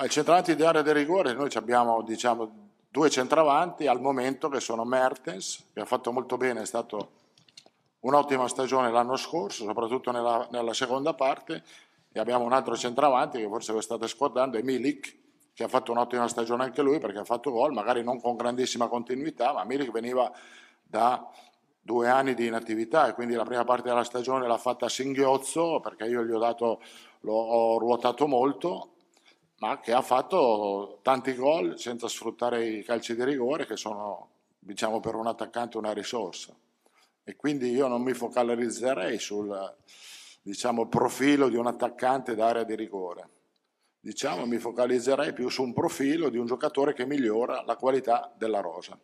Ma il centravanti di area del rigore, noi abbiamo diciamo, due centravanti al momento che sono Mertens, che ha fatto molto bene, è stato un'ottima stagione l'anno scorso, soprattutto nella, nella, seconda parte, e abbiamo un altro centravanti che forse lo state scordando, è Milik, che ha fatto un'ottima stagione anche lui perché ha fatto gol, magari non con grandissima continuità, ma Milik veniva da due anni di inattività e quindi la prima parte della stagione l'ha fatta a singhiozzo perché io gli ho dato, l'ho ruotato molto ma che ha fatto tanti gol senza sfruttare i calci di rigore che sono diciamo per un attaccante una risorsa e quindi io non mi focalizzerei sul diciamo, profilo di un attaccante d'area di rigore diciamo mi focalizzerei più su un profilo di un giocatore che migliora la qualità della rosa